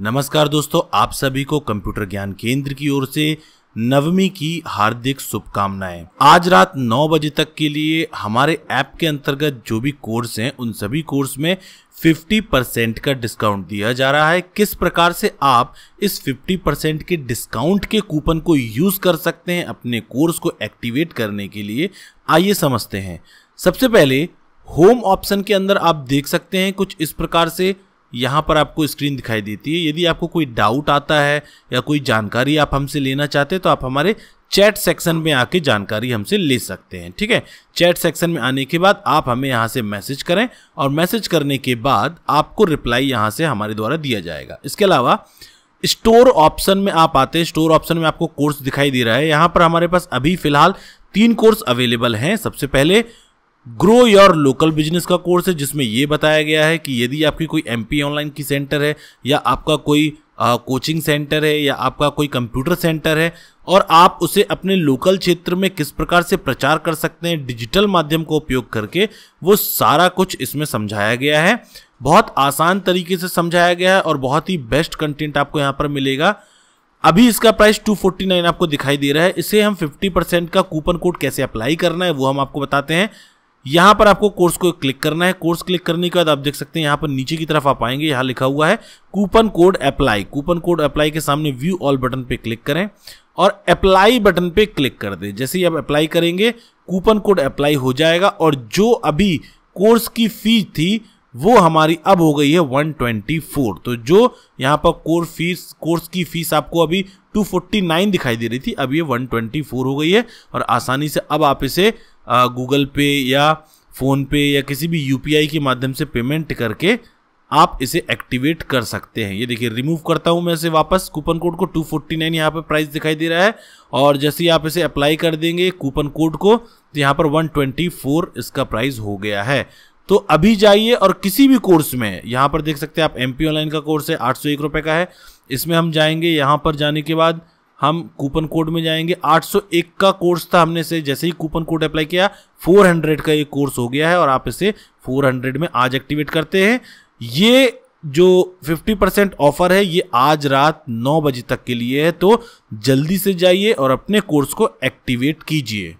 नमस्कार दोस्तों आप सभी को कंप्यूटर ज्ञान केंद्र की ओर से नवमी की हार्दिक शुभकामनाएं आज रात 9 बजे तक के लिए हमारे ऐप के अंतर्गत जो भी कोर्स हैं उन सभी कोर्स में 50 परसेंट का डिस्काउंट दिया जा रहा है किस प्रकार से आप इस 50 परसेंट के डिस्काउंट के कूपन को यूज कर सकते हैं अपने कोर्स को एक्टिवेट करने के लिए आइए समझते हैं सबसे पहले होम ऑप्शन के अंदर आप देख सकते हैं कुछ इस प्रकार से यहाँ पर आपको स्क्रीन दिखाई देती है यदि आपको कोई डाउट आता है या कोई जानकारी आप हमसे लेना चाहते हैं तो आप हमारे चैट सेक्शन में आके जानकारी हमसे ले सकते हैं ठीक है चैट सेक्शन में आने के बाद आप हमें यहाँ से मैसेज करें और मैसेज करने के बाद आपको रिप्लाई यहाँ से हमारे द्वारा दिया जाएगा इसके अलावा स्टोर ऑप्शन में आप आते हैं स्टोर ऑप्शन में आपको कोर्स दिखाई दे रहा है यहाँ पर हमारे पास अभी फिलहाल तीन कोर्स अवेलेबल हैं सबसे पहले ग्रो योर लोकल बिजनेस का कोर्स है जिसमें यह बताया गया है कि यदि आपकी कोई एम ऑनलाइन की सेंटर है या आपका कोई कोचिंग सेंटर है या आपका कोई कंप्यूटर सेंटर है और आप उसे अपने लोकल क्षेत्र में किस प्रकार से प्रचार कर सकते हैं डिजिटल माध्यम को उपयोग करके वो सारा कुछ इसमें समझाया गया है बहुत आसान तरीके से समझाया गया है और बहुत ही बेस्ट कंटेंट आपको यहाँ पर मिलेगा अभी इसका प्राइस 249 आपको दिखाई दे रहा है इसे हम 50% का कूपन कोड कैसे अप्लाई करना है वो हम आपको बताते हैं यहां पर आपको कोर्स को क्लिक करना है कोर्स क्लिक करने के बाद आप देख सकते हैं यहाँ पर नीचे की तरफ आप आएंगे यहाँ लिखा हुआ है coupon code apply coupon code apply के सामने व्यू ऑल बटन पे क्लिक करें और अप्लाई बटन पे क्लिक कर दें जैसे ही आप अप्लाई करेंगे कूपन कोड अप्लाई हो जाएगा और जो अभी कोर्स की फीस थी वो हमारी अब हो गई है 124 तो जो यहाँ पर कोर्स फीस कोर्स की फीस आपको अभी 249 दिखाई दे रही थी अब ये 124 हो गई है और आसानी से अब आप इसे गूगल पे या फ़ोन पे या किसी भी यू के माध्यम से पेमेंट करके आप इसे एक्टिवेट कर सकते हैं ये देखिए रिमूव करता हूँ मैं इसे वापस कूपन कोड को 249 फोर्टी नाइन यहाँ पर प्राइस दिखाई दे रहा है और जैसे ही आप इसे अप्लाई कर देंगे कूपन कोड को तो यहाँ पर 124 इसका प्राइस हो गया है तो अभी जाइए और किसी भी कोर्स में यहाँ पर देख सकते हैं आप एम ऑनलाइन का कोर्स है आठ सौ का है इसमें हम जाएंगे यहाँ पर जाने के बाद हम कूपन कोड में जाएंगे 801 का कोर्स था हमने से जैसे ही कूपन कोड अप्लाई किया 400 का ये कोर्स हो गया है और आप इसे 400 में आज एक्टिवेट करते हैं ये जो 50 परसेंट ऑफर है ये आज रात 9 बजे तक के लिए है तो जल्दी से जाइए और अपने कोर्स को एक्टिवेट कीजिए